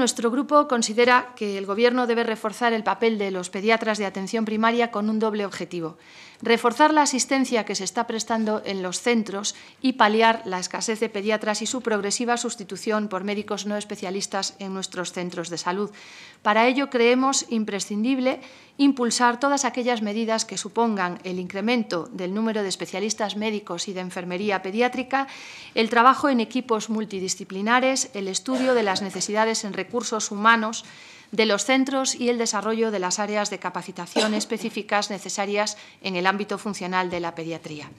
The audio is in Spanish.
nuestro grupo considera que el Gobierno debe reforzar el papel de los pediatras de atención primaria con un doble objetivo reforzar la asistencia que se está prestando en los centros y paliar la escasez de pediatras y su progresiva sustitución por médicos no especialistas en nuestros centros de salud. Para ello, creemos imprescindible impulsar todas aquellas medidas que supongan el incremento del número de especialistas médicos y de enfermería pediátrica, el trabajo en equipos multidisciplinares, el estudio de las necesidades en recursos humanos, de los centros y el desarrollo de las áreas de capacitación específicas necesarias en el ámbito funcional de la pediatría.